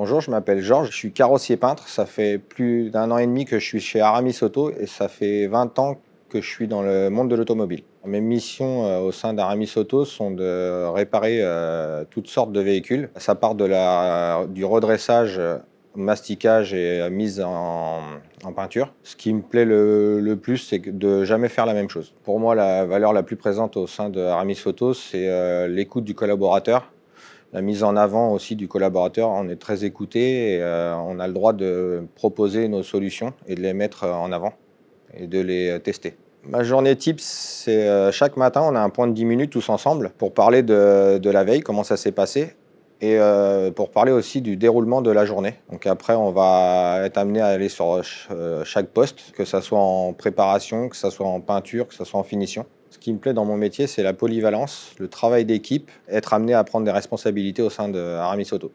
Bonjour, je m'appelle Georges, je suis carrossier peintre. Ça fait plus d'un an et demi que je suis chez Aramis Auto et ça fait 20 ans que je suis dans le monde de l'automobile. Mes missions euh, au sein d'Aramis Auto sont de réparer euh, toutes sortes de véhicules. Ça part de la, du redressage, masticage et euh, mise en, peinture. Ce qui me plaît le, plus, c'est de jamais faire la même chose. Pour moi, la valeur la plus présente au sein d'Aramis Auto, c'est l'écoute du collaborateur la mise en avant aussi du collaborateur, on est très écouté, et, euh, on a le droit de proposer nos solutions et de les mettre euh, en avant et de les euh, tester. Ma journée type, c'est chaque matin, on a un point de 10 minutes tous ensemble pour parler de, la veille, comment ça s'est passé, et pour parler aussi du déroulement de la journée. Donc après, on va être amené à aller sur chaque poste, que ce soit en préparation, que ce soit en peinture, que ce soit en finition. Ce qui me plaît dans mon métier, c'est la polyvalence, le travail d'équipe, être amené à prendre des responsabilités au sein de Aramis Auto.